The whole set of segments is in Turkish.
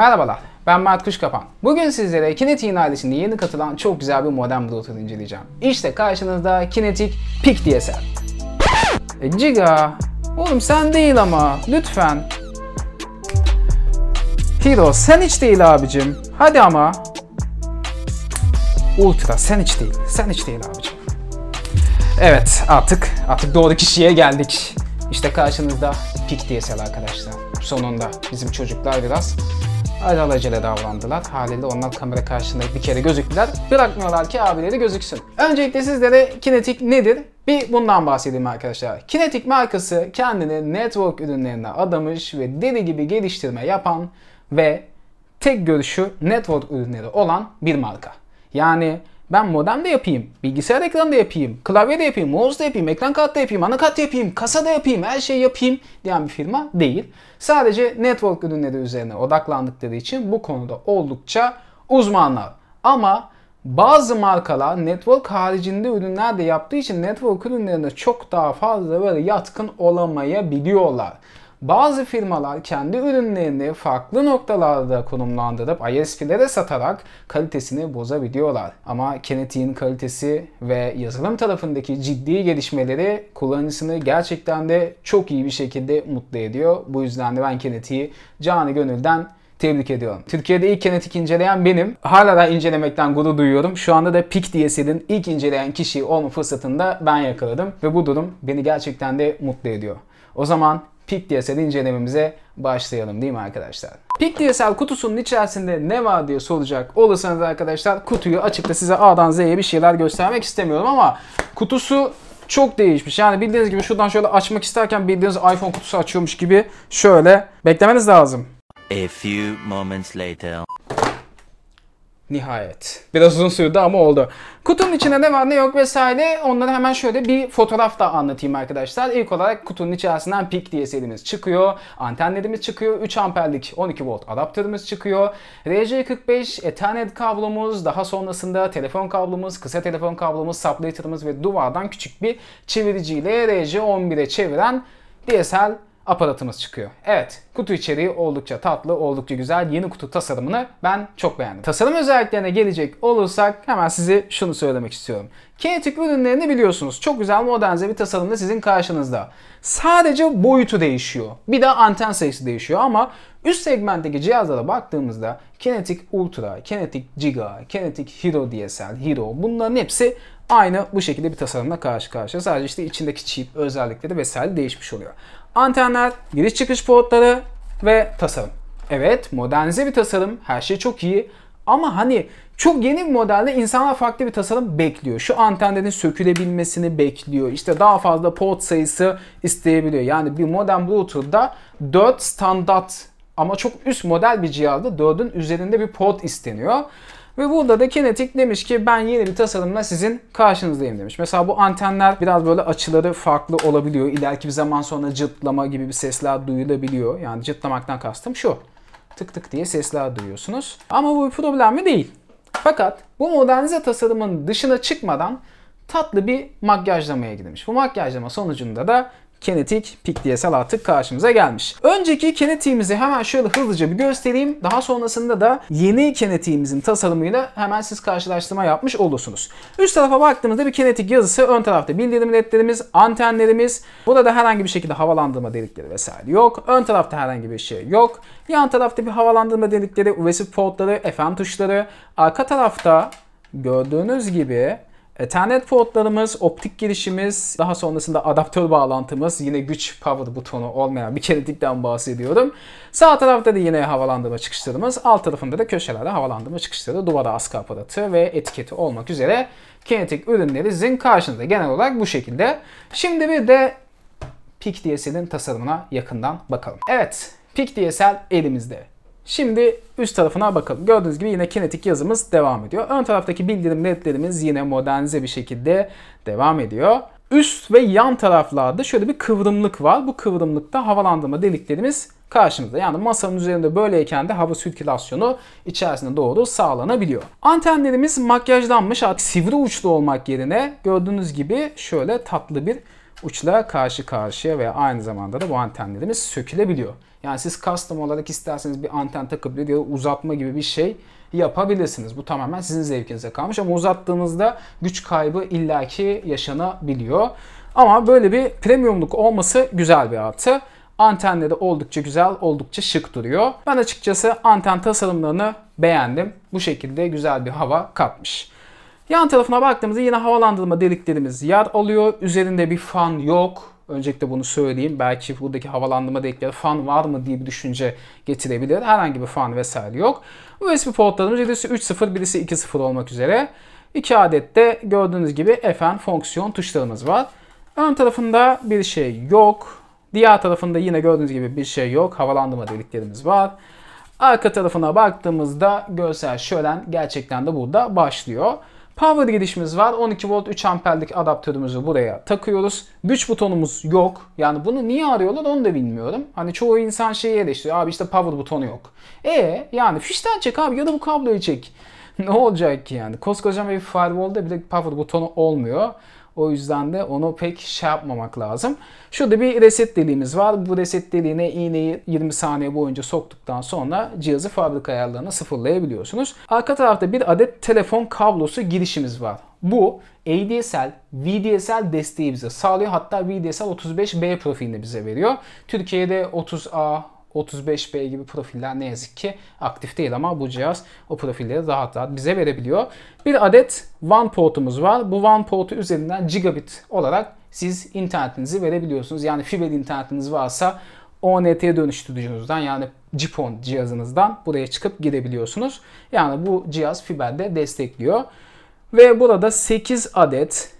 Merhabalar, ben Mert Kuşkapan. Bugün sizlere Kinetic'in ailesinde yeni katılan çok güzel bir modem router inceleyeceğim. İşte karşınızda Kinetic Peak DSL. E, Giga, oğlum sen değil ama, lütfen. Hero sen hiç değil abicim, hadi ama. Ultra sen hiç değil, sen hiç değil abicim. Evet artık, artık doğru kişiye geldik. İşte karşınızda Peak DSL arkadaşlar. Sonunda bizim çocuklar biraz Acele acele davrandılar. Haliyle onlar kamera karşısında bir kere gözüktüler. Bırakmıyorlar ki abileri gözüksün. Öncelikle sizlere kinetik nedir? Bir bundan bahsedeyim arkadaşlar. Kinetik markası kendini network ürünlerine adamış ve deli gibi geliştirme yapan ve tek görüşü network ürünleri olan bir marka. Yani ben modem de yapayım, bilgisayar ekranı da yapayım, klavye de yapayım, mouse da yapayım, ekran kartı da yapayım, anakart da yapayım, kasa da yapayım, her şeyi yapayım diyen bir firma değil. Sadece network ürünleri üzerine odaklandıkları için bu konuda oldukça uzmanlar. Ama bazı markalar network haricinde ürünler de yaptığı için network ürünlerine çok daha fazla böyle yatkın olamayabiliyorlar bazı firmalar kendi ürünlerini farklı noktalarda konumlandırıp ISP'lere satarak kalitesini bozabiliyorlar. Ama Kinetic'in kalitesi ve yazılım tarafındaki ciddi gelişmeleri kullanıcısını gerçekten de çok iyi bir şekilde mutlu ediyor. Bu yüzden de ben Kinetic'i canı gönülden tebrik ediyorum. Türkiye'de ilk kinetik inceleyen benim. Hala da incelemekten gurur duyuyorum. Şu anda da Pik DSL'in ilk inceleyen kişi olma fırsatını da ben yakaladım. Ve bu durum beni gerçekten de mutlu ediyor. O zaman Peak DSL incelememize başlayalım değil mi arkadaşlar? Peak DSL kutusunun içerisinde ne var diye soracak olursanız arkadaşlar kutuyu açıp da size A'dan Z'ye bir şeyler göstermek istemiyorum ama kutusu çok değişmiş. Yani bildiğiniz gibi şuradan şöyle açmak isterken bildiğiniz iPhone kutusu açıyormuş gibi şöyle beklemeniz lazım. A few moments later. Nihayet. Biraz uzun sürdü ama oldu. Kutunun içinde ne var ne yok vesaire onları hemen şöyle bir fotoğraf da anlatayım arkadaşlar. İlk olarak kutunun içerisinden pik DSL'imiz çıkıyor. Antenlerimiz çıkıyor. 3 amperlik 12 volt adaptörümüz çıkıyor. RJ45 Ethernet kablomuz. Daha sonrasında telefon kablomuz, kısa telefon kablomuz, sublaterımız ve duvardan küçük bir çeviriciyle RJ11'e çeviren DSL aparatımız çıkıyor. Evet kutu içeriği oldukça tatlı, oldukça güzel. Yeni kutu tasarımını ben çok beğendim. Tasarım özelliklerine gelecek olursak hemen size şunu söylemek istiyorum. Kinetic ürünlerini biliyorsunuz. Çok güzel modernize bir tasarımda sizin karşınızda. Sadece boyutu değişiyor. Bir de anten sayısı değişiyor ama üst segmentteki cihazlara baktığımızda Kinetic Ultra, Kinetic Giga, Kinetic Hero DSL, Hero bunların hepsi aynı bu şekilde bir tasarımla karşı karşıya. Sadece işte içindeki çip özellikleri vesaire değişmiş oluyor antenler, giriş çıkış portları ve tasarım. Evet modernize bir tasarım, her şey çok iyi ama hani çok yeni bir modelde insanlar farklı bir tasarım bekliyor. Şu antenlerin sökülebilmesini bekliyor. İşte daha fazla port sayısı isteyebiliyor. Yani bir modem router'da 4 standart ama çok üst model bir cihazda 4'ün üzerinde bir port isteniyor. Ve burada da Kinetik demiş ki ben yeni bir tasarımla sizin karşınızdayım demiş. Mesela bu antenler biraz böyle açıları farklı olabiliyor. İleriki bir zaman sonra cırtlama gibi bir sesler duyulabiliyor. Yani cırtlamaktan kastım şu. Tık tık diye sesler duyuyorsunuz. Ama bu bir problemli değil. Fakat bu modernize tasarımın dışına çıkmadan tatlı bir makyajlamaya gidilmiş. Bu makyajlama sonucunda da kinetik pik diyesel artık karşımıza gelmiş. Önceki kinetiğimizi hemen şöyle hızlıca bir göstereyim. Daha sonrasında da yeni kinetiğimizin tasarımıyla hemen siz karşılaştırma yapmış olursunuz. Üst tarafa baktığımızda bir kinetik yazısı. Ön tarafta bildirim ledlerimiz, antenlerimiz. Burada da herhangi bir şekilde havalandırma delikleri vesaire yok. Ön tarafta herhangi bir şey yok. Yan tarafta bir havalandırma delikleri, USB portları, FM tuşları. Arka tarafta gördüğünüz gibi Ethernet portlarımız, optik girişimiz, daha sonrasında adaptör bağlantımız, yine güç power butonu olmayan bir kilitlikten bahsediyorum. Sağ tarafta da yine havalandırma çıkışlarımız, alt tarafında da köşelerde havalandırma çıkışları, duvara askı aparatı ve etiketi olmak üzere kinetik ürünleri sizin karşınızda genel olarak bu şekilde. Şimdi bir de PIC DSL'in tasarımına yakından bakalım. Evet, PIC DSL elimizde. Şimdi üst tarafına bakalım. Gördüğünüz gibi yine kinetik yazımız devam ediyor. Ön taraftaki bildirim ledlerimiz yine modernize bir şekilde devam ediyor. Üst ve yan taraflarda şöyle bir kıvrımlık var. Bu kıvrımlıkta havalandırma deliklerimiz karşımızda. Yani masanın üzerinde böyleyken de hava sirkülasyonu içerisine doğru sağlanabiliyor. Antenlerimiz makyajlanmış artık sivri uçlu olmak yerine gördüğünüz gibi şöyle tatlı bir uçla karşı karşıya ve aynı zamanda da bu antenlerimiz sökülebiliyor. Yani siz custom olarak isterseniz bir anten takabilir ya uzatma gibi bir şey yapabilirsiniz. Bu tamamen sizin zevkinize kalmış ama uzattığınızda güç kaybı illaki yaşanabiliyor. Ama böyle bir premiumluk olması güzel bir artı. de oldukça güzel, oldukça şık duruyor. Ben açıkçası anten tasarımlarını beğendim. Bu şekilde güzel bir hava katmış. Yan tarafına baktığımızda yine havalandırma deliklerimiz yer alıyor. Üzerinde bir fan yok. Öncelikle bunu söyleyeyim. Belki buradaki havalandırma delikleri fan var mı diye bir düşünce getirebilir. Herhangi bir fan vesaire yok. USB portlarımız birisi 3.0 birisi 2.0 olmak üzere. İki adet de gördüğünüz gibi FN fonksiyon tuşlarımız var. Ön tarafında bir şey yok. Diğer tarafında yine gördüğünüz gibi bir şey yok. Havalandırma deliklerimiz var. Arka tarafına baktığımızda görsel şölen gerçekten de burada başlıyor. Power girişimiz var. 12 volt 3 amperlik adaptörümüzü buraya takıyoruz. Güç butonumuz yok. Yani bunu niye arıyorlar onu da bilmiyorum. Hani çoğu insan şeyi eleştiriyor. Abi işte power butonu yok. E yani fişten çek abi ya da bu kabloyu çek. ne olacak ki yani? Koskocaman bir firewall'da de power butonu olmuyor. O yüzden de onu pek şey yapmamak lazım. Şurada bir reset deliğimiz var. Bu reset deliğine iğneyi 20 saniye boyunca soktuktan sonra cihazı fabrika ayarlarına sıfırlayabiliyorsunuz. Arka tarafta bir adet telefon kablosu girişimiz var. Bu ADSL, VDSL desteği bize sağlıyor. Hatta VDSL 35B profilini bize veriyor. Türkiye'de 30A, 35B gibi profiller ne yazık ki aktif değil ama bu cihaz o profilleri daha rahat bize verebiliyor. Bir adet one portumuz var. Bu one portu üzerinden gigabit olarak siz internetinizi verebiliyorsunuz. Yani fiber internetiniz varsa ONT'ye dönüştürücünüzden yani GPON cihazınızdan buraya çıkıp gidebiliyorsunuz. Yani bu cihaz fiberde destekliyor. Ve burada 8 adet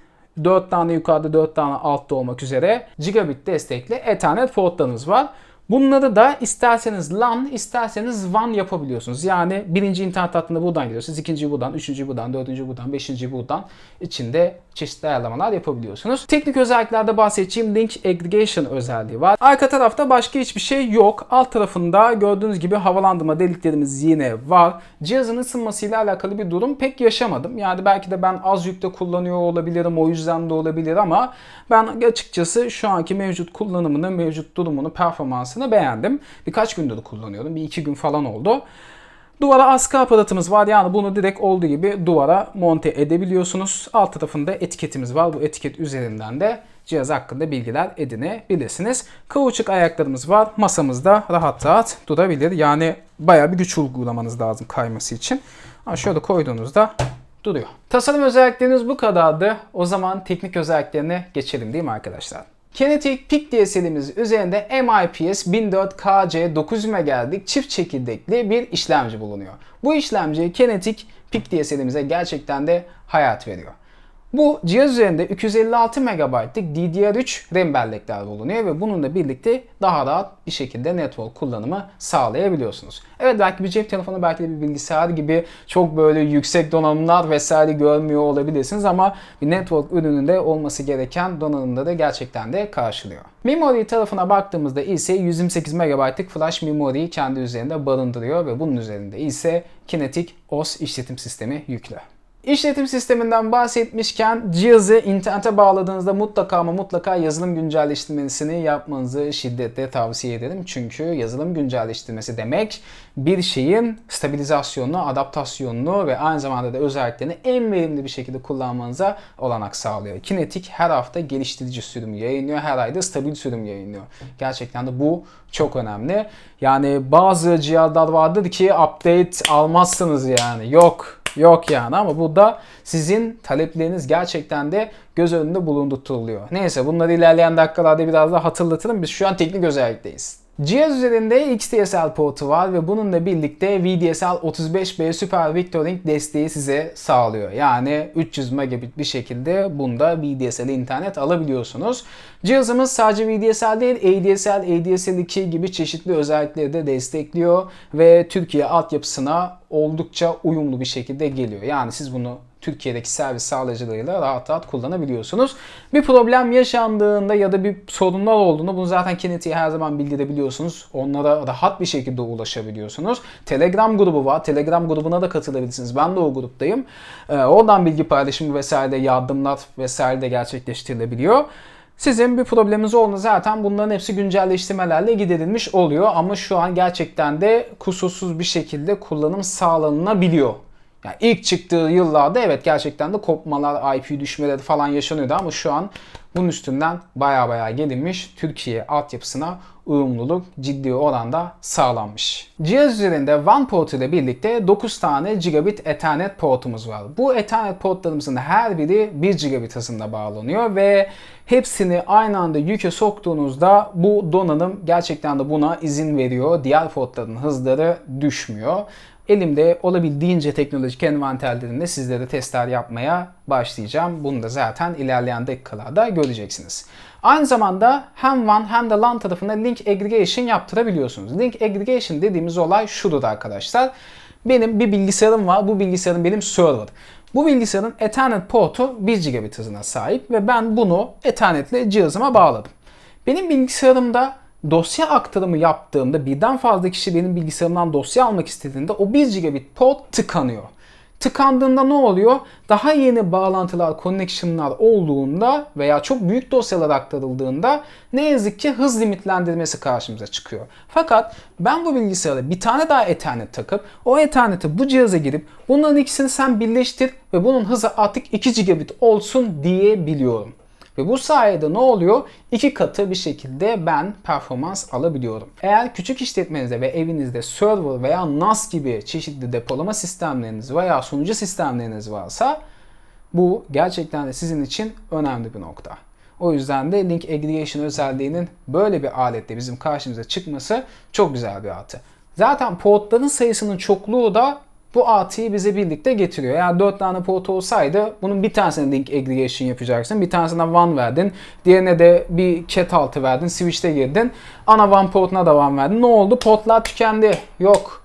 4 tane yukarıda 4 tane altta olmak üzere gigabit destekli Ethernet portlarınız var. Bunları da isterseniz LAN, isterseniz WAN yapabiliyorsunuz. Yani birinci internet hattında buradan gidiyorsunuz. ikinci buradan, üçüncü buradan, dördüncü buradan, beşinci buradan içinde çeşitli ayarlamalar yapabiliyorsunuz. Teknik özelliklerde bahsedeceğim link aggregation özelliği var. Arka tarafta başka hiçbir şey yok. Alt tarafında gördüğünüz gibi havalandırma deliklerimiz yine var. Cihazın ısınması ile alakalı bir durum pek yaşamadım. Yani belki de ben az yükte kullanıyor olabilirim o yüzden de olabilir ama ben açıkçası şu anki mevcut kullanımını, mevcut durumunu, performansını uygulamasını beğendim. Birkaç gündür kullanıyordum. Bir iki gün falan oldu. Duvara askı aparatımız var. Yani bunu direkt olduğu gibi duvara monte edebiliyorsunuz. Alt tarafında etiketimiz var. Bu etiket üzerinden de cihaz hakkında bilgiler edinebilirsiniz. Kıvırcık ayaklarımız var. Masamızda rahat rahat durabilir. Yani baya bir güç uygulamanız lazım kayması için. Ama şöyle koyduğunuzda duruyor. Tasarım özellikleriniz bu kadardı. O zaman teknik özelliklerine geçelim değil mi arkadaşlar? Kinetic Peak diye üzerinde MIPS 1004KC900'e geldik. Çift çekirdekli bir işlemci bulunuyor. Bu işlemci Kinetic Peak diye gerçekten de hayat veriyor. Bu cihaz üzerinde 256 MB'lik DDR3 RAM bellekler bulunuyor ve bununla birlikte daha rahat bir şekilde network kullanımı sağlayabiliyorsunuz. Evet belki bir cep telefonu belki de bir bilgisayar gibi çok böyle yüksek donanımlar vesaire görmüyor olabilirsiniz ama bir network ürününde olması gereken donanımda da gerçekten de karşılıyor. Memory tarafına baktığımızda ise 128 MB'lik flash memory kendi üzerinde barındırıyor ve bunun üzerinde ise Kinetic OS işletim sistemi yüklü. İşletim sisteminden bahsetmişken cihazı internete bağladığınızda mutlaka ama mutlaka yazılım güncelleştirmesini yapmanızı şiddetle tavsiye ederim. Çünkü yazılım güncelleştirmesi demek bir şeyin stabilizasyonunu, adaptasyonunu ve aynı zamanda da özelliklerini en verimli bir şekilde kullanmanıza olanak sağlıyor. Kinetik her hafta geliştirici sürüm yayınlıyor, her ayda stabil sürüm yayınlıyor. Gerçekten de bu çok önemli. Yani bazı cihazlar vardır ki update almazsınız yani. Yok Yok yani ama bu da sizin talepleriniz gerçekten de göz önünde bulunduruluyor. Neyse bunları ilerleyen dakikalarda biraz daha hatırlatırım. Biz şu an teknik özellikteyiz. Cihaz üzerinde XDSL portu var ve bununla birlikte VDSL 35B Super victorink desteği size sağlıyor. Yani 300 megabit bir şekilde bunda VDSL internet alabiliyorsunuz. Cihazımız sadece VDSL değil ADSL, ADSL 2 gibi çeşitli özellikleri de destekliyor ve Türkiye altyapısına oldukça uyumlu bir şekilde geliyor. Yani siz bunu Türkiye'deki servis sağlayıcılarıyla rahat rahat kullanabiliyorsunuz. Bir problem yaşandığında ya da bir sorunlar olduğunda bunu zaten Kineti'ye her zaman bildirebiliyorsunuz. Onlara rahat bir şekilde ulaşabiliyorsunuz. Telegram grubu var. Telegram grubuna da katılabilirsiniz. Ben de o gruptayım. Ee, oradan bilgi paylaşımı vesaire yardımlar vesaire de gerçekleştirilebiliyor. Sizin bir probleminiz olduğunda zaten bunların hepsi güncelleştirmelerle giderilmiş oluyor. Ama şu an gerçekten de kusursuz bir şekilde kullanım sağlanabiliyor yani ilk çıktığı yıllarda evet gerçekten de kopmalar, IP düşmeleri falan yaşanıyordu ama şu an bunun üstünden baya baya gelinmiş. Türkiye altyapısına uyumluluk ciddi oranda sağlanmış. Cihaz üzerinde WAN portu ile birlikte 9 tane gigabit Ethernet portumuz var. Bu Ethernet portlarımızın her biri 1 gigabit hızında bağlanıyor ve hepsini aynı anda yüke soktuğunuzda bu donanım gerçekten de buna izin veriyor. Diğer portların hızları düşmüyor. Elimde olabildiğince teknolojik envanterlerinde sizlere testler yapmaya başlayacağım. Bunu da zaten ilerleyen dakikalarda göreceksiniz. Aynı zamanda hem WAN hem de LAN tarafında link aggregation yaptırabiliyorsunuz. Link aggregation dediğimiz olay şudur arkadaşlar. Benim bir bilgisayarım var. Bu bilgisayarım benim server. Bu bilgisayarın Ethernet portu 1 gigabit hızına sahip ve ben bunu Ethernet'le cihazıma bağladım. Benim bilgisayarımda dosya aktarımı yaptığımda birden fazla kişi benim bilgisayarımdan dosya almak istediğinde o 1 gigabit port tıkanıyor. Tıkandığında ne oluyor? Daha yeni bağlantılar, connection'lar olduğunda veya çok büyük dosyalar aktarıldığında ne yazık ki hız limitlendirmesi karşımıza çıkıyor. Fakat ben bu bilgisayara bir tane daha Ethernet takıp o Ethernet'i bu cihaza girip bunların ikisini sen birleştir ve bunun hızı artık 2 gigabit olsun diyebiliyorum. Ve bu sayede ne oluyor? İki katı bir şekilde ben performans alabiliyorum. Eğer küçük işletmenizde ve evinizde server veya NAS gibi çeşitli depolama sistemleriniz veya sunucu sistemleriniz varsa bu gerçekten de sizin için önemli bir nokta. O yüzden de link aggregation özelliğinin böyle bir aletle bizim karşımıza çıkması çok güzel bir artı. Zaten portların sayısının çokluğu da bu AT'yi bize birlikte getiriyor. Yani 4 tane port olsaydı bunun bir tanesine link aggregation yapacaksın. Bir tanesine one verdin. Diğerine de bir cat altı verdin. Switch'te girdin. Ana one portuna da one verdin. Ne oldu? Portlar tükendi. Yok.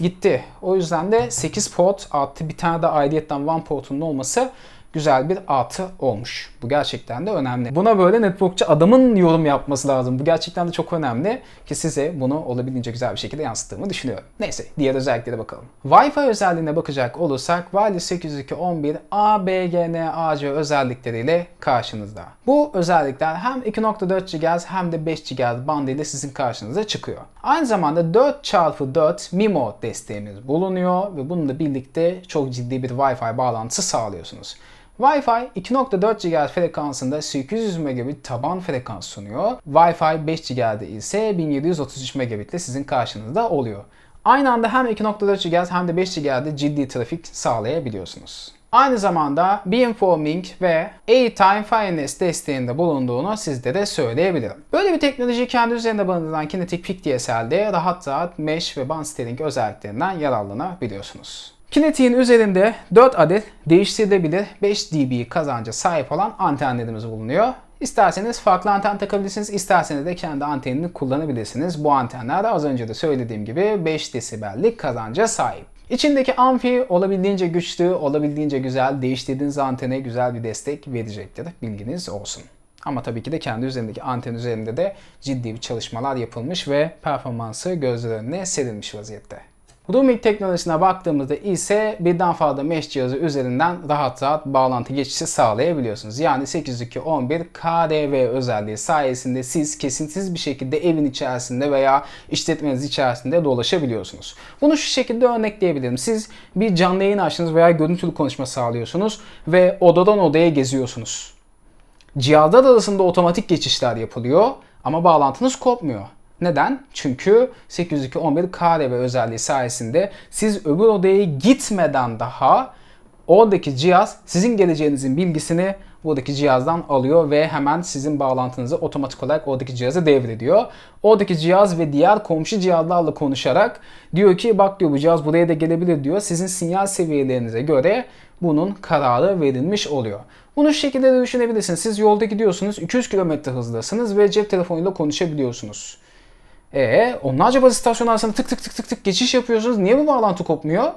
Gitti. O yüzden de 8 port artı bir tane de ayrıyetten one portunun olması güzel bir artı olmuş. Bu gerçekten de önemli. Buna böyle networkçı adamın yorum yapması lazım. Bu gerçekten de çok önemli ki size bunu olabildiğince güzel bir şekilde yansıttığımı düşünüyorum. Neyse diğer özelliklere bakalım. Wi-Fi özelliğine bakacak olursak Vali 802.11 ABGN-AC özellikleriyle karşınızda. Bu özellikler hem 2.4 GHz hem de 5 GHz bandıyla sizin karşınıza çıkıyor. Aynı zamanda 4x4 MIMO desteğimiz bulunuyor ve bununla birlikte çok ciddi bir Wi-Fi bağlantısı sağlıyorsunuz. Wi-Fi 2.4 GHz frekansında 800 megabit taban frekans sunuyor. Wi-Fi 5 GHz'de ise 1733 megabitle sizin karşınızda oluyor. Aynı anda hem 2.4 GHz hem de 5 GHz'de ciddi trafik sağlayabiliyorsunuz. Aynı zamanda beamforming ve Time finance desteğinde bulunduğunu sizde de söyleyebilirim. Böyle bir teknoloji kendi üzerinde barındıran Kinetic Peak DSL'de rahat rahat mesh ve band steering özelliklerinden yararlanabiliyorsunuz. Kinetiğin üzerinde 4 adet değiştirilebilir 5 dB kazanca sahip olan antenlerimiz bulunuyor. İsterseniz farklı anten takabilirsiniz, isterseniz de kendi antenini kullanabilirsiniz. Bu antenler de az önce de söylediğim gibi 5 desibellik kazanca sahip. İçindeki amfi olabildiğince güçlü, olabildiğince güzel, değiştirdiğiniz antene güzel bir destek verecektir. Bilginiz olsun. Ama tabii ki de kendi üzerindeki anten üzerinde de ciddi bir çalışmalar yapılmış ve performansı gözler önüne serilmiş vaziyette. Roaming teknolojisine baktığımızda ise birden fazla mesh cihazı üzerinden rahat rahat bağlantı geçişi sağlayabiliyorsunuz. Yani 802.11 KDV özelliği sayesinde siz kesintisiz bir şekilde evin içerisinde veya işletmeniz içerisinde dolaşabiliyorsunuz. Bunu şu şekilde örnekleyebilirim. Siz bir canlı yayın açtınız veya görüntülü konuşma sağlıyorsunuz ve odadan odaya geziyorsunuz. Cihazlar arasında otomatik geçişler yapılıyor ama bağlantınız kopmuyor. Neden? Çünkü 802.11 ve özelliği sayesinde siz öbür odaya gitmeden daha oradaki cihaz sizin geleceğinizin bilgisini buradaki cihazdan alıyor ve hemen sizin bağlantınızı otomatik olarak oradaki cihaza devrediyor. Oradaki cihaz ve diğer komşu cihazlarla konuşarak diyor ki bak diyor bu cihaz buraya da gelebilir diyor. Sizin sinyal seviyelerinize göre bunun kararı verilmiş oluyor. Bunu şu şekilde de düşünebilirsiniz. Siz yolda gidiyorsunuz, 200 km hızdasınız ve cep telefonuyla konuşabiliyorsunuz. E onlarca baz istasyonu arasında tık tık tık tık tık geçiş yapıyorsunuz. Niye bu bağlantı kopmuyor?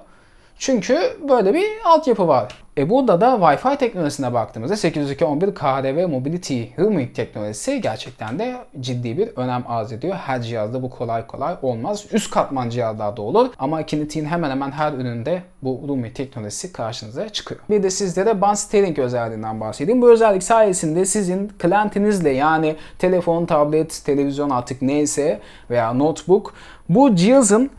Çünkü böyle bir altyapı var. E burada da Wi-Fi teknolojisine baktığımızda 802.11kdv Mobility Roaming teknolojisi gerçekten de ciddi bir önem arz ediyor. Her cihazda bu kolay kolay olmaz. Üst katman cihazlarda olur ama Kinetic'in hemen hemen her üründe bu roaming teknolojisi karşınıza çıkıyor. Bir de sizlere band steering özelliğinden bahsedeyim. Bu özellik sayesinde sizin klientinizle yani telefon, tablet, televizyon artık neyse veya notebook bu cihazın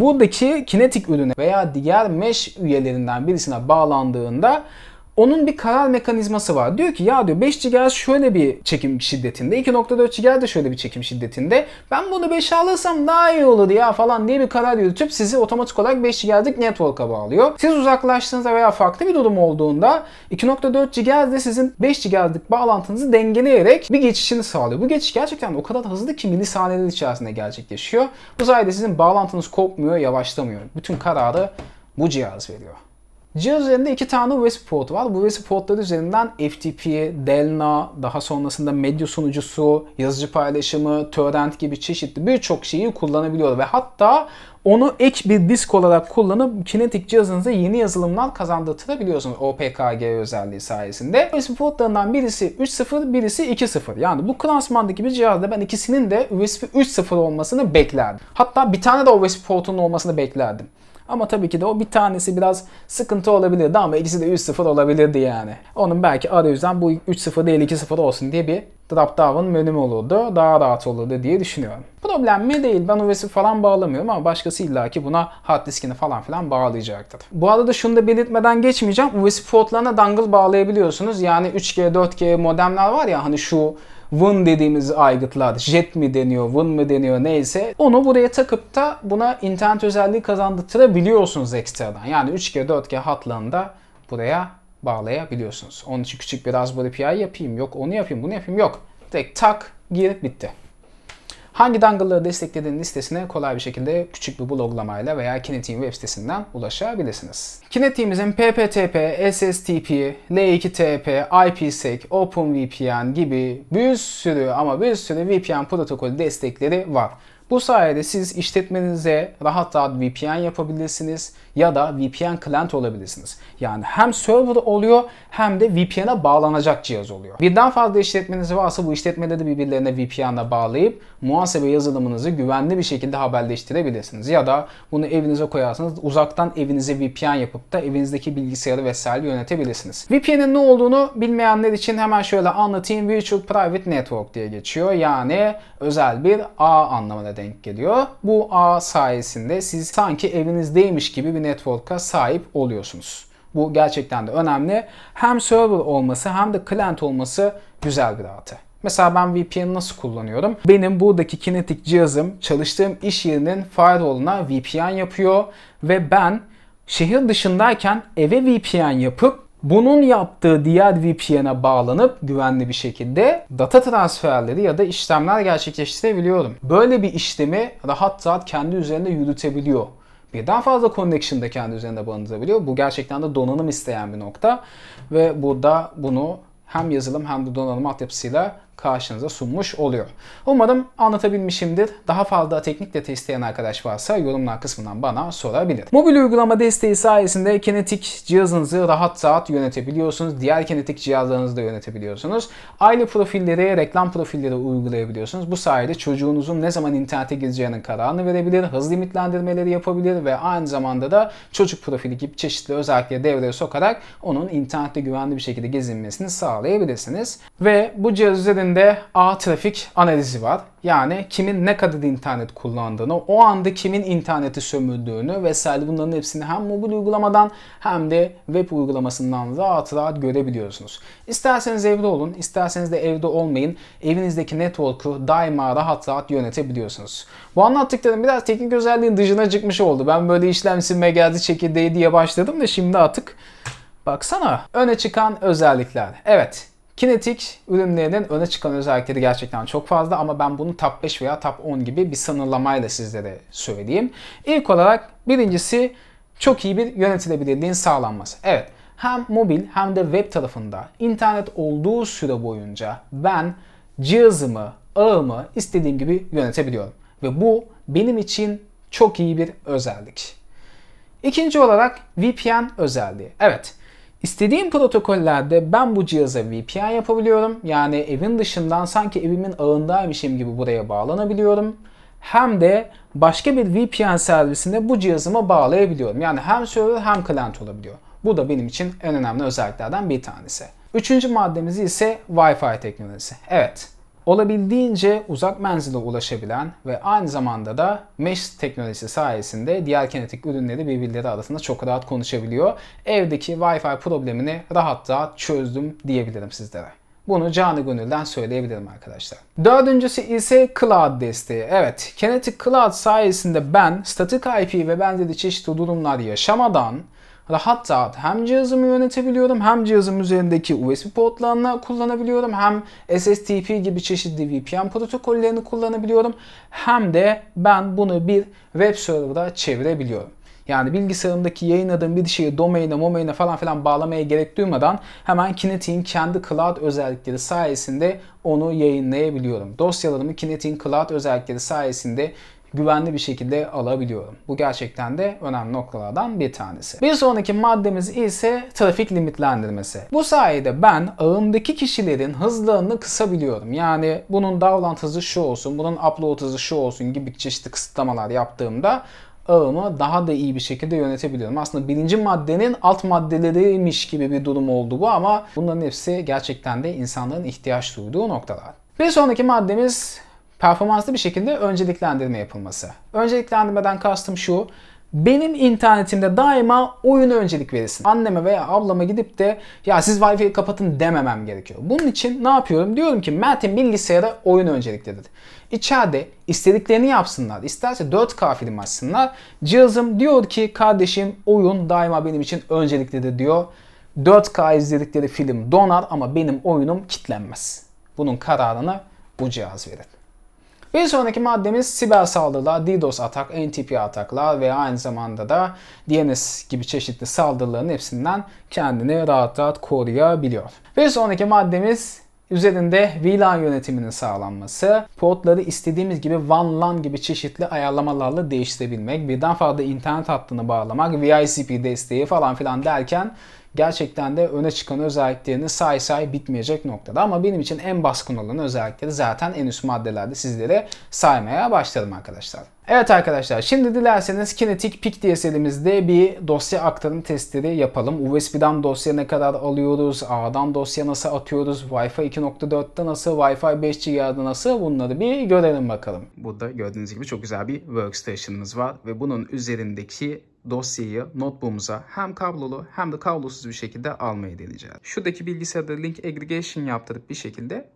Buradaki kinetik ürüne veya diğer mesh üyelerinden birisine bağlandığında onun bir karar mekanizması var. Diyor ki ya diyor 5 GHz şöyle bir çekim şiddetinde, 2.4 GHz de şöyle bir çekim şiddetinde. Ben bunu 5 alırsam daha iyi olur ya falan diye bir karar diyor. yürütüp sizi otomatik olarak 5 GHz'lik network'a bağlıyor. Siz uzaklaştığınızda veya farklı bir durum olduğunda 2.4 GHz de sizin 5 GHz'lik bağlantınızı dengeleyerek bir geçişini sağlıyor. Bu geçiş gerçekten o kadar hızlı ki milisaniyeler içerisinde gerçekleşiyor. Bu sayede sizin bağlantınız kopmuyor, yavaşlamıyor. Bütün kararı bu cihaz veriyor cihaz üzerinde iki tane USB portu var. Bu USB portları üzerinden FTP, Delna, daha sonrasında medya sunucusu, yazıcı paylaşımı, torrent gibi çeşitli birçok şeyi kullanabiliyor ve hatta onu ek bir disk olarak kullanıp kinetik cihazınıza yeni yazılımlar kazandırtabiliyorsunuz OPKG özelliği sayesinde. USB portlarından birisi 3.0 birisi 2.0 yani bu klasmandaki bir cihazda ben ikisinin de USB 3.0 olmasını beklerdim. Hatta bir tane de USB portunun olmasını beklerdim. Ama tabii ki de o bir tanesi biraz sıkıntı olabilirdi ama ikisi de 3-0 olabilirdi yani. Onun belki arayüzden bu 3-0 değil 2-0 olsun diye bir drop down menüm olurdu. Daha rahat olurdu diye düşünüyorum. Problem mi değil. Ben UVS'i falan bağlamıyorum ama başkası illaki buna hard diskini falan filan bağlayacaktır. Bu arada şunu da belirtmeden geçmeyeceğim. UVS portlarına dangle bağlayabiliyorsunuz. Yani 3G, 4G modemler var ya hani şu Vın dediğimiz aygıtlar, jet mi deniyor, Vın mı deniyor neyse onu buraya takıp da buna internet özelliği kazandırtabiliyorsunuz ekstradan. Yani 3G 4G hatlarında buraya bağlayabiliyorsunuz. Onun için küçük biraz böyle PI yapayım, yok onu yapayım, bunu yapayım, yok. Direkt tak, gir, bitti. Hangi dangle'ları desteklediğinin listesine kolay bir şekilde küçük bir bloglamayla veya Kineteam web sitesinden ulaşabilirsiniz. Kineteam'imizin PPTP, SSTP, L2TP, IPsec, OpenVPN gibi bir sürü ama bir sürü VPN protokolü destekleri var. Bu sayede siz işletmenize rahat rahat VPN yapabilirsiniz ya da VPN client olabilirsiniz. Yani hem server oluyor hem de VPN'e bağlanacak cihaz oluyor. Birden fazla işletmeniz varsa bu işletmeleri birbirlerine VPN'e bağlayıp muhasebe yazılımınızı güvenli bir şekilde haberleştirebilirsiniz. Ya da bunu evinize koyarsınız uzaktan evinize VPN yapıp da evinizdeki bilgisayarı vesaire yönetebilirsiniz. VPN'in ne olduğunu bilmeyenler için hemen şöyle anlatayım. Virtual Private Network diye geçiyor. Yani özel bir ağ anlamına denk geliyor. Bu ağ sayesinde siz sanki evinizdeymiş gibi bir network'a sahip oluyorsunuz. Bu gerçekten de önemli. Hem server olması hem de client olması güzel bir artı. Mesela ben VPN nasıl kullanıyorum? Benim buradaki kinetik cihazım çalıştığım iş yerinin firewallına VPN yapıyor ve ben şehir dışındayken eve VPN yapıp bunun yaptığı diğer VPN'e bağlanıp güvenli bir şekilde data transferleri ya da işlemler gerçekleştirebiliyorum. Böyle bir işlemi rahat rahat kendi üzerinde yürütebiliyor birden fazla connection da kendi üzerinde barındırabiliyor. Bu gerçekten de donanım isteyen bir nokta ve burada bunu hem yazılım hem de donanım altyapısıyla karşınıza sunmuş oluyor. Umarım anlatabilmişimdir. Daha fazla teknik detay isteyen arkadaş varsa yorumlar kısmından bana sorabilir. Mobil uygulama desteği sayesinde kinetik cihazınızı rahat rahat yönetebiliyorsunuz. Diğer kinetik cihazlarınızı da yönetebiliyorsunuz. Aile profilleri, reklam profilleri uygulayabiliyorsunuz. Bu sayede çocuğunuzun ne zaman internete gireceğinin kararını verebilir, hız limitlendirmeleri yapabilir ve aynı zamanda da çocuk profili gibi çeşitli özellikleri devreye sokarak onun internette güvenli bir şekilde gezinmesini sağlayabilirsiniz. Ve bu cihaz üzerinde üzerinde ağ trafik analizi var. Yani kimin ne kadar internet kullandığını, o anda kimin interneti sömürdüğünü vesaire bunların hepsini hem mobil uygulamadan hem de web uygulamasından rahat rahat görebiliyorsunuz. İsterseniz evde olun, isterseniz de evde olmayın. Evinizdeki network'u daima rahat rahat yönetebiliyorsunuz. Bu anlattıklarım biraz teknik özelliğin dışına çıkmış oldu. Ben böyle işlemsi megazi çekirdeği diye başladım da şimdi artık Baksana öne çıkan özellikler. Evet Kinetik ürünlerinin öne çıkan özellikleri gerçekten çok fazla ama ben bunu top 5 veya top 10 gibi bir sınırlamayla sizlere söyleyeyim. İlk olarak birincisi çok iyi bir yönetilebilirliğin sağlanması. Evet hem mobil hem de web tarafında internet olduğu süre boyunca ben cihazımı, ağımı istediğim gibi yönetebiliyorum. Ve bu benim için çok iyi bir özellik. İkinci olarak VPN özelliği. Evet İstediğim protokollerde ben bu cihaza VPN yapabiliyorum. Yani evin dışından sanki evimin ağındaymışım gibi buraya bağlanabiliyorum. Hem de başka bir VPN servisinde bu cihazıma bağlayabiliyorum. Yani hem server hem client olabiliyor. Bu da benim için en önemli özelliklerden bir tanesi. Üçüncü maddemiz ise Wi-Fi teknolojisi. Evet, olabildiğince uzak menzile ulaşabilen ve aynı zamanda da mesh teknolojisi sayesinde diğer kinetik ürünleri birbirleri arasında çok rahat konuşabiliyor. Evdeki Wi-Fi problemini rahat rahat çözdüm diyebilirim sizlere. Bunu canı gönülden söyleyebilirim arkadaşlar. Dördüncüsü ise cloud desteği. Evet, Kinetic Cloud sayesinde ben statik IP ve benzeri çeşitli durumlar yaşamadan Hatta hem cihazımı yönetebiliyorum hem cihazım üzerindeki USB portlarını kullanabiliyorum hem SSTP gibi çeşitli VPN protokollerini kullanabiliyorum hem de ben bunu bir web server'a çevirebiliyorum. Yani bilgisayarımdaki yayınladığım bir şeyi domaine, momaine falan filan bağlamaya gerek duymadan hemen Kinetic'in kendi cloud özellikleri sayesinde onu yayınlayabiliyorum. Dosyalarımı Kinetic'in cloud özellikleri sayesinde güvenli bir şekilde alabiliyorum. Bu gerçekten de önemli noktalardan bir tanesi. Bir sonraki maddemiz ise trafik limitlendirmesi. Bu sayede ben ağımdaki kişilerin hızlarını kısabiliyorum. Yani bunun download hızı şu olsun, bunun upload hızı şu olsun gibi çeşitli kısıtlamalar yaptığımda ağımı daha da iyi bir şekilde yönetebiliyorum. Aslında birinci maddenin alt maddeleriymiş gibi bir durum oldu bu ama bunların hepsi gerçekten de insanların ihtiyaç duyduğu noktalar. Bir sonraki maddemiz performanslı bir şekilde önceliklendirme yapılması. Önceliklendirmeden kastım şu. Benim internetimde daima oyuna öncelik verilsin. Anneme veya ablama gidip de ya siz Wi-Fi'yi kapatın dememem gerekiyor. Bunun için ne yapıyorum? Diyorum ki Mert'in bilgisayara oyun önceliklidir. İçeride istediklerini yapsınlar. İsterse 4K film açsınlar. Cihazım diyor ki kardeşim oyun daima benim için önceliklidir diyor. 4K izledikleri film donar ama benim oyunum kitlenmez. Bunun kararını bu cihaz verir. Bir sonraki maddemiz siber saldırılar, DDoS atak, NTP ataklar ve aynı zamanda da DNS gibi çeşitli saldırıların hepsinden kendini rahat rahat koruyabiliyor. Bir sonraki maddemiz Üzerinde VLAN yönetiminin sağlanması, portları istediğimiz gibi WAN-LAN gibi çeşitli ayarlamalarla değiştirebilmek, birden fazla internet hattını bağlamak, VICP desteği falan filan derken gerçekten de öne çıkan özelliklerini say say bitmeyecek noktada. Ama benim için en baskın olan özellikleri zaten en üst maddelerde sizlere saymaya başladım arkadaşlar. Evet arkadaşlar şimdi dilerseniz Kinetic Peak DSL'imizde bir dosya aktarım testleri yapalım. USB'den dosya ne kadar alıyoruz, A'dan dosya nasıl atıyoruz, Wi-Fi 2.4'te nasıl, Wi-Fi 5 GHz'da nasıl bunları bir görelim bakalım. Burada gördüğünüz gibi çok güzel bir workstation'ımız var ve bunun üzerindeki dosyayı notebook'umuza hem kablolu hem de kablosuz bir şekilde almayı deneyeceğiz. Şuradaki bilgisayarda link aggregation yaptırıp bir şekilde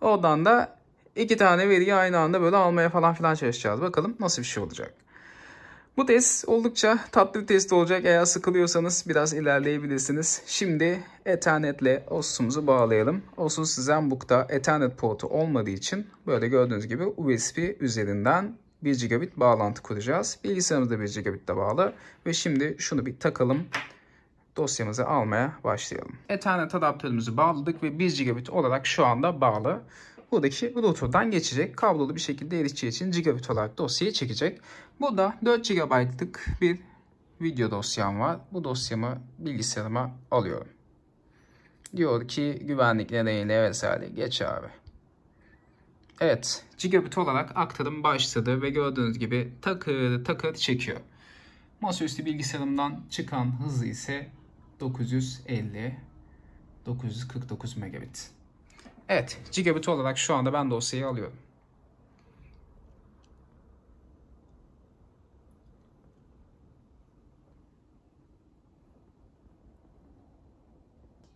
oradan da iki tane veriyi aynı anda böyle almaya falan filan çalışacağız. Bakalım nasıl bir şey olacak. Bu test oldukça tatlı bir test olacak. Eğer sıkılıyorsanız biraz ilerleyebilirsiniz. Şimdi Ethernet'le osumuzu bağlayalım. OSUS Zenbook'ta Ethernet portu olmadığı için böyle gördüğünüz gibi USB üzerinden 1 gigabit bağlantı kuracağız. Bilgisayarımız da 1 gigabit'te bağlı. Ve şimdi şunu bir takalım. Dosyamızı almaya başlayalım. Ethernet adaptörümüzü bağladık ve 1 gigabit olarak şu anda bağlı. Buradaki router'dan geçecek. Kablolu bir şekilde erişeceği için gigabit olarak dosyayı çekecek. Burada 4 GB'lık bir video dosyam var. Bu dosyamı bilgisayarıma alıyorum. Diyor ki güvenlik nedeniyle vesaire geç abi. Evet, gigabit olarak aktarım başladı ve gördüğünüz gibi takır takır çekiyor. Masaüstü bilgisayarımdan çıkan hızı ise 950 949 megabit. Evet, gigabit olarak şu anda ben dosyayı alıyorum.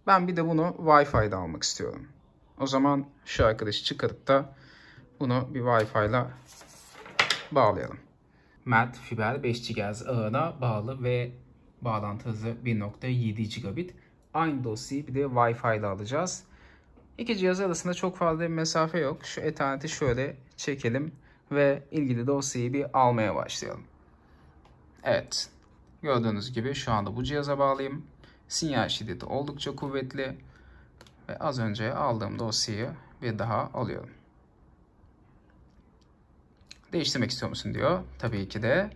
Ben bir de bunu Wi-Fi'de almak istiyorum. O zaman şu arkadaşı çıkarıp da bunu bir Wi-Fi ile bağlayalım. Mert fiber 5 GHz ağına bağlı ve bağlantı hızı 1.7 Gbit. Aynı dosyayı bir de Wi-Fi ile alacağız. İki cihaz arasında çok fazla bir mesafe yok. Şu Ethernet'i şöyle çekelim ve ilgili dosyayı bir almaya başlayalım. Evet. Gördüğünüz gibi şu anda bu cihaza bağlıyım. Sinyal şiddeti oldukça kuvvetli. Ve az önce aldığım dosyayı bir daha alıyorum. Değiştirmek istiyor musun diyor. Tabii ki de.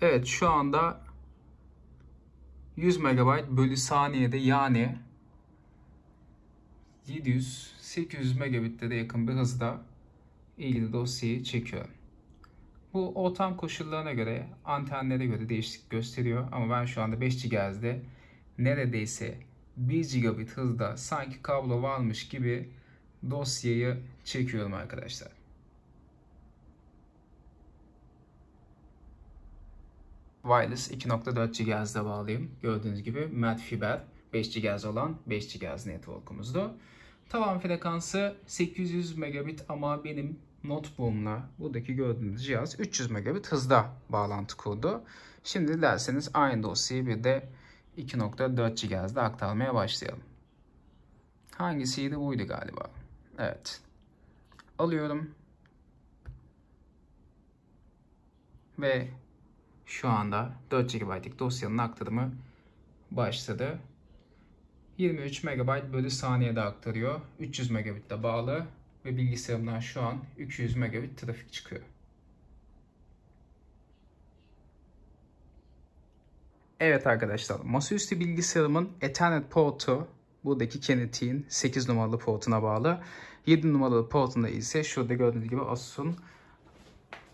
Evet şu anda 100 MB bölü saniyede yani 700-800 megabitte de yakın bir hızda ilgili dosyayı çekiyor. Bu ortam koşullarına göre, antenlere göre değişiklik gösteriyor. Ama ben şu anda 5 GHz'de neredeyse 1 gigabit hızda sanki kablo varmış gibi dosyayı çekiyorum arkadaşlar. Wireless 2.4 GHz'de bağlayayım. Gördüğünüz gibi Mat Fiber 5 GHz olan 5 GHz network'umuzdu. Tavan frekansı 800 megabit ama benim notebook'umla buradaki gördüğünüz cihaz 300 megabit hızda bağlantı kurdu. Şimdi dilerseniz aynı dosyayı bir de 2.4 GHz'de aktarmaya başlayalım. Hangisiydi buydu galiba. Evet. Alıyorum. Ve şu anda 4 GB'lik dosyanın aktarımı başladı. 23 MB bölü saniyede aktarıyor. 300 de bağlı ve bilgisayarımdan şu an 200 megabit trafik çıkıyor. Evet arkadaşlar, masaüstü bilgisayarımın Ethernet portu buradaki Kennety'in 8 numaralı portuna bağlı. 7 numaralı portunda ise şurada gördüğünüz gibi Asus'un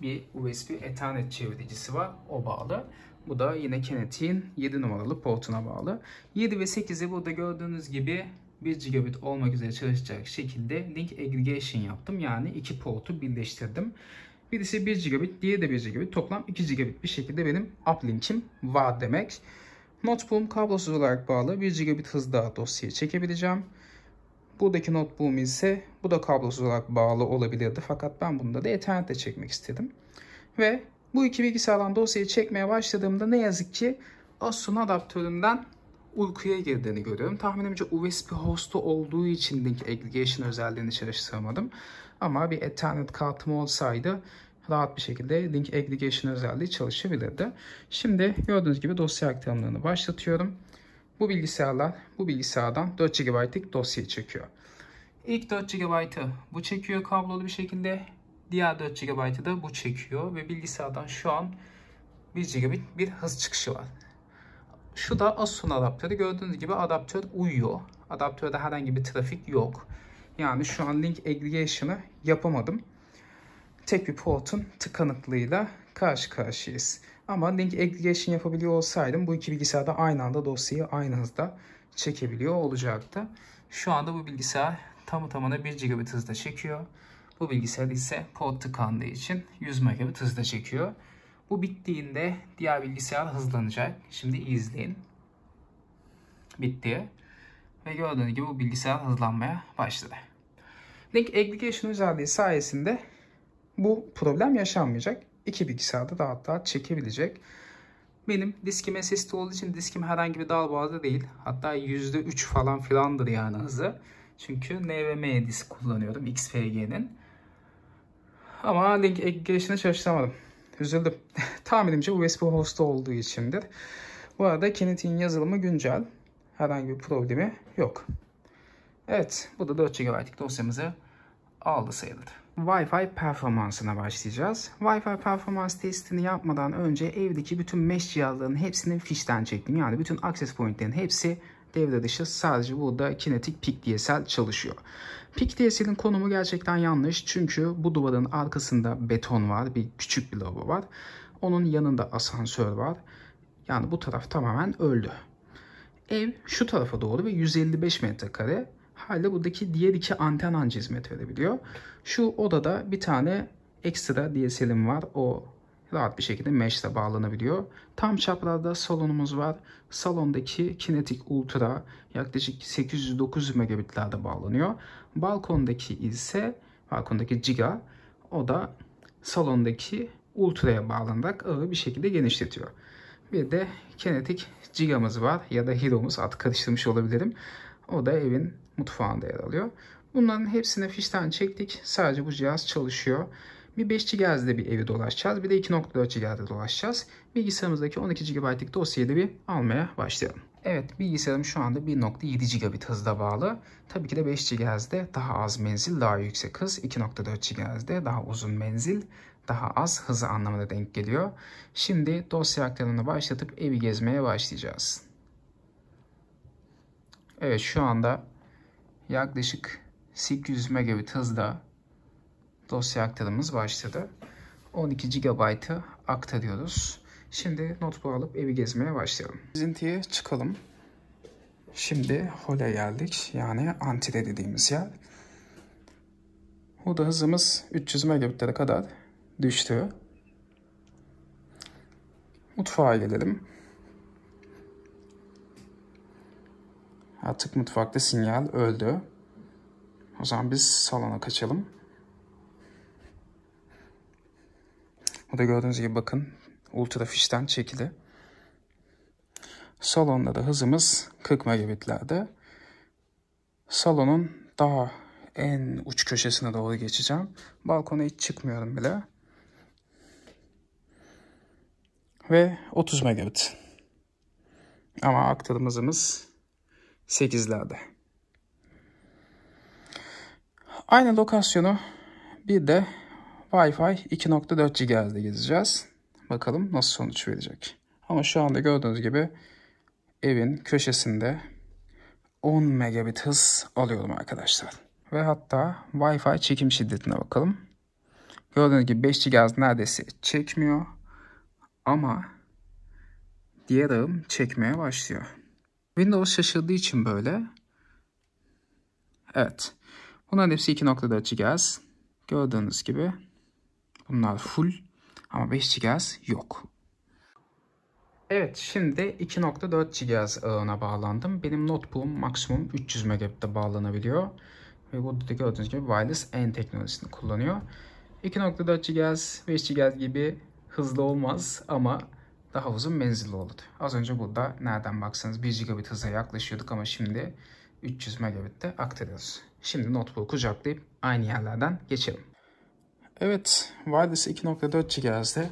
bir USB Ethernet çeviricisi var. O bağlı. Bu da yine Kennety'in 7 numaralı portuna bağlı. 7 ve 8'i burada gördüğünüz gibi 1 gigabit olmak üzere çalışacak şekilde link aggregation yaptım. Yani iki portu birleştirdim. Birisi 1 gigabit, diğeri de 1 gigabit. Toplam 2 gigabit bir şekilde benim uplink'im var demek. Notebook'um kablosuz olarak bağlı 1 GB hızda dosyayı çekebileceğim. Buradaki notebook'um ise bu da kablosuz olarak bağlı olabilirdi fakat ben bunu da Ethernet'le çekmek istedim. Ve bu iki bilgisayardan dosyayı çekmeye başladığımda ne yazık ki Asus'un adaptöründen uykuya girdiğini görüyorum. Tahminimce USB hostu olduğu için Link Aggregation özelliğini çalıştıramadım. Ama bir Ethernet kartım olsaydı rahat bir şekilde link aggregation özelliği çalışabilirdi. Şimdi gördüğünüz gibi dosya aktarımlarını başlatıyorum. Bu bilgisayarlar bu bilgisayardan 4 GB'lık dosya çekiyor. İlk 4 GB'ı bu çekiyor kablolu bir şekilde. Diğer 4 GB'ı da bu çekiyor ve bilgisayardan şu an 1 GB bir hız çıkışı var. Şu da Asun adaptörü. Gördüğünüz gibi adaptör uyuyor. Adaptörde herhangi bir trafik yok. Yani şu an link aggregation'ı yapamadım tek bir portun tıkanıklığıyla karşı karşıyayız. Ama link aggregation yapabiliyor olsaydım bu iki bilgisayarda aynı anda dosyayı aynı hızda çekebiliyor olacaktı. Şu anda bu bilgisayar tamı tamına 1 GB hızda çekiyor. Bu bilgisayar ise port tıkandığı için 100 MB hızda çekiyor. Bu bittiğinde diğer bilgisayar hızlanacak. Şimdi izleyin. Bitti. Ve gördüğünüz gibi bu bilgisayar hızlanmaya başladı. Link Aggregation özelliği sayesinde bu problem yaşanmayacak. İki bilgisayarda da hatta çekebilecek. Benim diskim SSD olduğu için diskim herhangi bir dal boğazda değil. Hatta %3 falan filandır yani hızı. Çünkü NVMe disk kullanıyorum XFG'nin. Ama link girişini çalıştıramadım. Üzüldüm. Tahminimce USB host olduğu içindir. Bu arada Kinet'in yazılımı güncel. Herhangi bir problemi yok. Evet, bu da 4 GB'lik dosyamızı aldı sayılır. Wi-Fi performansına başlayacağız. Wi-Fi performans testini yapmadan önce evdeki bütün mesh cihazlarının hepsini fişten çektim. Yani bütün access pointlerin hepsi devre dışı sadece burada kinetik pik DSL çalışıyor. Pik DSL'in konumu gerçekten yanlış çünkü bu duvarın arkasında beton var, bir küçük bir lavabo var. Onun yanında asansör var. Yani bu taraf tamamen öldü. Ev şu tarafa doğru ve 155 metrekare halde buradaki diğer iki anten anca hizmet verebiliyor. Şu odada bir tane ekstra DSL'im var. O rahat bir şekilde mesh'le bağlanabiliyor. Tam çaprazda salonumuz var. Salondaki Kinetic Ultra yaklaşık 800-900 megabitlerde bağlanıyor. Balkondaki ise balkondaki Giga o da salondaki Ultra'ya bağlanarak ağı bir şekilde genişletiyor. Bir de Kinetic Giga'mız var ya da Hero'muz artık karıştırmış olabilirim. O da evin mutfağında yer alıyor. Bunların hepsini fişten çektik. Sadece bu cihaz çalışıyor. Bir 5 GHz'de bir evi dolaşacağız. Bir de 2.4 GHz'de dolaşacağız. Bilgisayarımızdaki 12 GB'lık dosyayı da bir almaya başlayalım. Evet bilgisayarım şu anda 1.7 GB hızda bağlı. Tabii ki de 5 GHz'de daha az menzil, daha yüksek hız. 2.4 GHz'de daha uzun menzil, daha az hızı anlamına denk geliyor. Şimdi dosya aktarımını başlatıp evi gezmeye başlayacağız. Evet şu anda yaklaşık 800 megabit hızda dosya aktarımız başladı. 12 GB'ı aktarıyoruz. Şimdi notebook alıp evi gezmeye başlayalım. Gezintiye çıkalım. Şimdi hole geldik. Yani antide dediğimiz yer. Burada hızımız 300 megabitlere kadar düştü. Mutfağa gelelim. Artık mutfakta sinyal öldü. O zaman biz salona kaçalım. Bu da gördüğünüz gibi bakın ultra fişten çekildi. Salonda da hızımız 40 megabitlerde. Salonun daha en uç köşesine doğru geçeceğim. Balkona hiç çıkmıyorum bile. Ve 30 megabit. Ama aktarım hızımız. 8'lerde. Aynı lokasyonu bir de Wi-Fi 2.4 GHz'de gezeceğiz. Bakalım nasıl sonuç verecek. Ama şu anda gördüğünüz gibi evin köşesinde 10 megabit hız alıyorum arkadaşlar. Ve hatta Wi-Fi çekim şiddetine bakalım. Gördüğünüz gibi 5 GHz neredeyse çekmiyor. Ama diğer ağım çekmeye başlıyor. Windows şaşırdığı için böyle. Evet. Bunların hepsi 2.4 GHz. Gördüğünüz gibi bunlar full ama 5 GHz yok. Evet şimdi 2.4 GHz ağına bağlandım. Benim notebook'um maksimum 300 Mbp'de bağlanabiliyor. Ve burada da gördüğünüz gibi Wireless N teknolojisini kullanıyor. 2.4 GHz, 5 GHz gibi hızlı olmaz ama daha uzun menzilli olurdu. Az önce bu da nereden baksanız 1 gigabit hıza yaklaşıyorduk ama şimdi 300 megabitte aktarıyoruz. Şimdi notebook'u kucaklayıp aynı yerlerden geçelim. Evet, wireless 2.4 GHz'de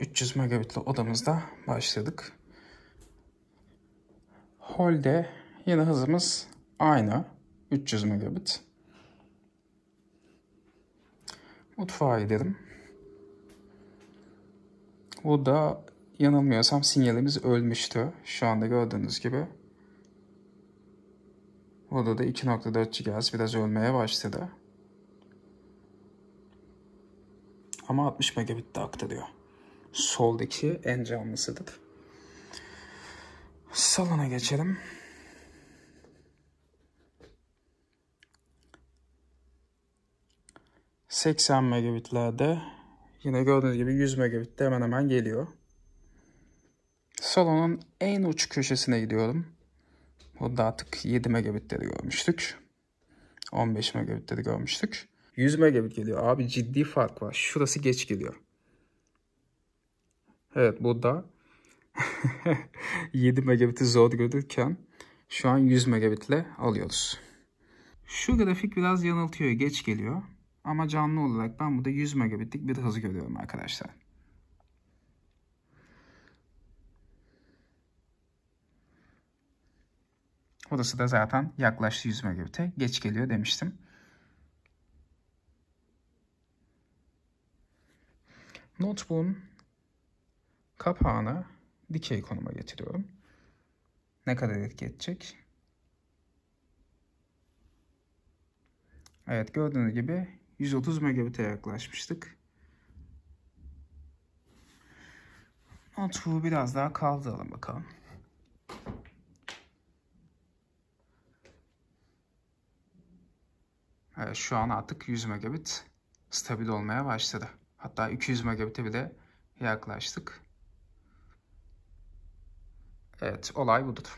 300 megabitli odamızda başladık. Holde yine hızımız aynı 300 megabit. Mutfağa gidelim. Bu da Yanılmıyorsam sinyalimiz ölmüştü. Şu anda gördüğünüz gibi. Burada da 2.4 GHz biraz ölmeye başladı. Ama 60 megabit de aktarıyor. Soldaki en canlısıdır. Salona geçelim. ...80 megabitlerde... ...yine gördüğünüz gibi 100 megabitte hemen hemen geliyor. Salonun en uç köşesine gidiyorum. Burada artık 7 megabitleri görmüştük. 15 megabitleri görmüştük. 100 megabit geliyor. Abi ciddi fark var. Şurası geç geliyor. Evet burada 7 megabiti zor görürken şu an 100 megabitle alıyoruz. Şu grafik biraz yanıltıyor, geç geliyor. Ama canlı olarak ben burada 100 megabitlik bir hız görüyorum arkadaşlar. Burası da zaten yaklaştı 100 megabit'e. Geç geliyor demiştim. Notebook'un kapağını dikey konuma getiriyorum. Ne kadar etki edecek? Evet gördüğünüz gibi 130 megabit'e yaklaşmıştık. Notebook'u biraz daha kaldıralım bakalım. Ee, şu an artık 100 megabit stabil olmaya başladı. Hatta 200 megabit'e bile yaklaştık. Evet olay budur.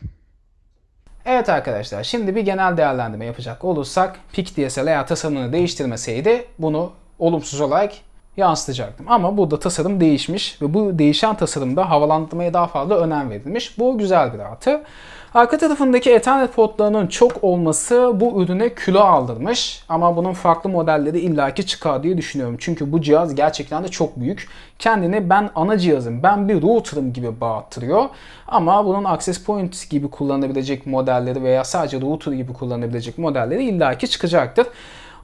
Evet arkadaşlar şimdi bir genel değerlendirme yapacak olursak PicDSL eğer tasarımını değiştirmeseydi bunu olumsuz olarak yansıtacaktım. Ama burada tasarım değişmiş ve bu değişen tasarımda havalandırmaya daha fazla önem verilmiş. Bu güzel bir artı. Arka tarafındaki Ethernet portlarının çok olması bu ürüne kilo aldırmış. Ama bunun farklı modelleri illaki çıkar diye düşünüyorum. Çünkü bu cihaz gerçekten de çok büyük. Kendini ben ana cihazım, ben bir router'ım gibi bağıttırıyor. Ama bunun access point gibi kullanabilecek modelleri veya sadece router gibi kullanabilecek modelleri illaki çıkacaktır.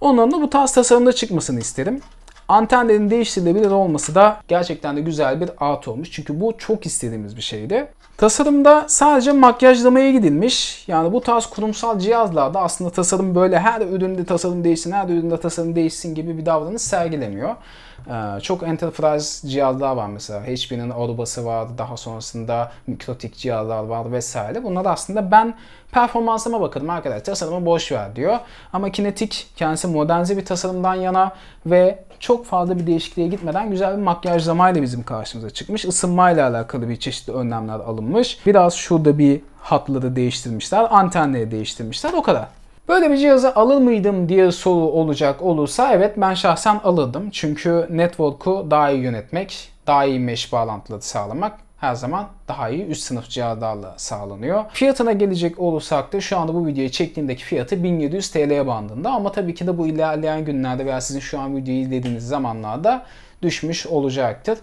Onların da bu tarz tasarımda çıkmasını isterim. Antenlerin değiştirilebilir olması da gerçekten de güzel bir art olmuş. Çünkü bu çok istediğimiz bir şeydi. Tasarımda sadece makyajlamaya gidilmiş. Yani bu tarz kurumsal cihazlarda aslında tasarım böyle her üründe tasarım değişsin, her üründe tasarım değişsin gibi bir davranış sergilemiyor. Ee, çok enterprise cihazlar var mesela. HP'nin Orba'sı var, daha sonrasında mikrotik cihazlar var vesaire. Bunlar aslında ben performansıma bakarım arkadaşlar. Tasarımı boş ver diyor. Ama kinetik kendisi modernize bir tasarımdan yana ve çok fazla bir değişikliğe gitmeden güzel bir makyajlamayla bizim karşımıza çıkmış. Isınmayla alakalı bir çeşitli önlemler alınmış. Biraz şurada bir hatları değiştirmişler, antenleri değiştirmişler o kadar. Böyle bir cihaza alır mıydım diye soru olacak olursa evet ben şahsen alırdım. Çünkü network'u daha iyi yönetmek, daha iyi mesh bağlantıları sağlamak her zaman daha iyi üst sınıf cihazlarla sağlanıyor. Fiyatına gelecek olursak da şu anda bu videoyu çektiğimdeki fiyatı 1700 TL'ye bandında ama tabii ki de bu ilerleyen günlerde veya sizin şu an videoyu izlediğiniz zamanlarda düşmüş olacaktır.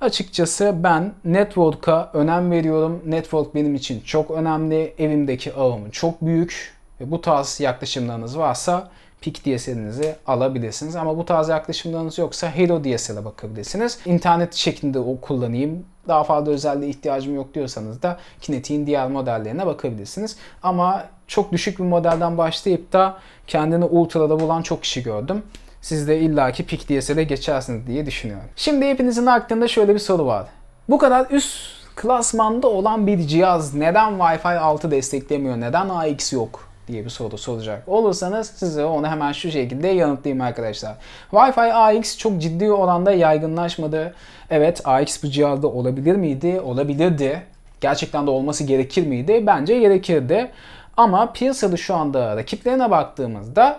Açıkçası ben network'a önem veriyorum. Network benim için çok önemli. Evimdeki ağım çok büyük e, bu tarz yaklaşımlarınız varsa Pick DSL'inizi alabilirsiniz. Ama bu tarz yaklaşımlarınız yoksa Hero DSL'e bakabilirsiniz. İnternet şeklinde o kullanayım. Daha fazla özelliğe ihtiyacım yok diyorsanız da Kinetic'in diğer modellerine bakabilirsiniz. Ama çok düşük bir modelden başlayıp da kendini Ultra'da bulan çok kişi gördüm. Siz de illaki Pick DSL'e geçersiniz diye düşünüyorum. Şimdi hepinizin aklında şöyle bir soru var. Bu kadar üst klasmanda olan bir cihaz neden Wi-Fi 6 desteklemiyor? Neden AX yok? diye bir soru soracak olursanız size onu hemen şu şekilde yanıtlayayım arkadaşlar. Wi-Fi AX çok ciddi oranda yaygınlaşmadı. Evet AX bu cihazda olabilir miydi? Olabilirdi. Gerçekten de olması gerekir miydi? Bence gerekirdi. Ama piyasada şu anda rakiplerine baktığımızda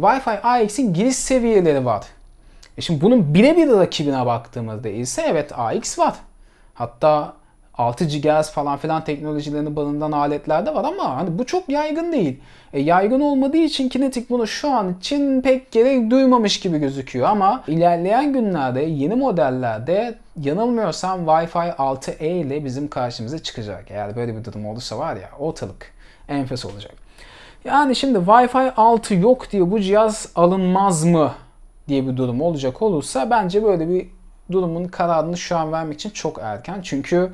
Wi-Fi AX'in giriş seviyeleri var. E şimdi bunun birebir rakibine baktığımızda ise evet AX var. Hatta 6 GHz falan filan teknolojilerini barındıran aletler de var ama hani bu çok yaygın değil. E, yaygın olmadığı için kinetik bunu şu an için pek gerek duymamış gibi gözüküyor ama ilerleyen günlerde yeni modellerde yanılmıyorsam Wi-Fi 6E ile bizim karşımıza çıkacak. Eğer böyle bir durum olursa var ya ortalık enfes olacak. Yani şimdi Wi-Fi 6 yok diye bu cihaz alınmaz mı diye bir durum olacak olursa bence böyle bir durumun kararını şu an vermek için çok erken. Çünkü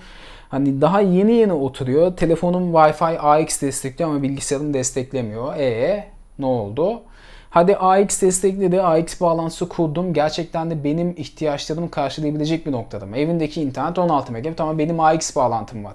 hani daha yeni yeni oturuyor. Telefonum Wi-Fi AX destekliyor ama bilgisayarım desteklemiyor. E ne oldu? Hadi AX destekledi, AX bağlantısı kurdum. Gerçekten de benim ihtiyaçlarımı karşılayabilecek bir noktadayım. Evimdeki internet 16 megabit ama benim AX bağlantım var.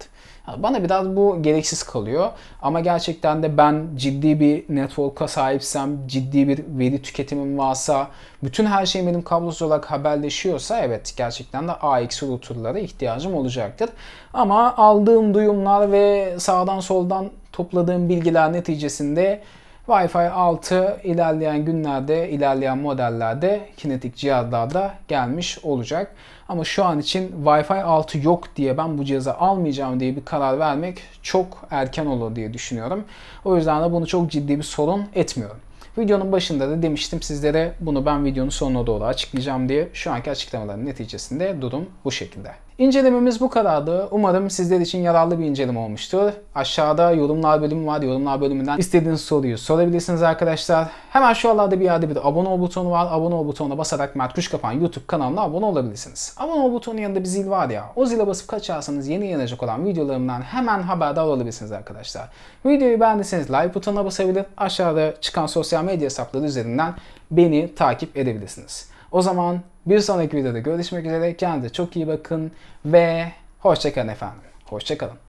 Bana biraz bu gereksiz kalıyor. Ama gerçekten de ben ciddi bir network'a sahipsem, ciddi bir veri tüketimim varsa, bütün her şeyim benim kablosuz olarak haberleşiyorsa evet gerçekten de AX router'lara ihtiyacım olacaktır. Ama aldığım duyumlar ve sağdan soldan topladığım bilgiler neticesinde Wi-Fi 6 ilerleyen günlerde, ilerleyen modellerde kinetik cihazlarda gelmiş olacak. Ama şu an için Wi-Fi 6 yok diye ben bu cihazı almayacağım diye bir karar vermek çok erken olur diye düşünüyorum. O yüzden de bunu çok ciddi bir sorun etmiyorum. Videonun başında da demiştim sizlere bunu ben videonun sonuna doğru açıklayacağım diye. Şu anki açıklamaların neticesinde durum bu şekilde. İncelememiz bu kadardı. Umarım sizler için yararlı bir inceleme olmuştur. Aşağıda yorumlar bölümü var. Yorumlar bölümünden istediğiniz soruyu sorabilirsiniz arkadaşlar. Hemen şu alarda bir yerde bir abone ol butonu var. Abone ol butonuna basarak Mert Kuşkapan YouTube kanalına abone olabilirsiniz. Abone ol butonun yanında bir zil var ya. O zile basıp kaçarsanız yeni yayınlanacak olan videolarımdan hemen haberdar olabilirsiniz arkadaşlar. Videoyu beğendiyseniz like butonuna basabilir. Aşağıda çıkan sosyal medya hesapları üzerinden beni takip edebilirsiniz. O zaman bir sonraki videoda görüşmek üzere. Kendinize çok iyi bakın ve hoşçakalın efendim. Hoşçakalın.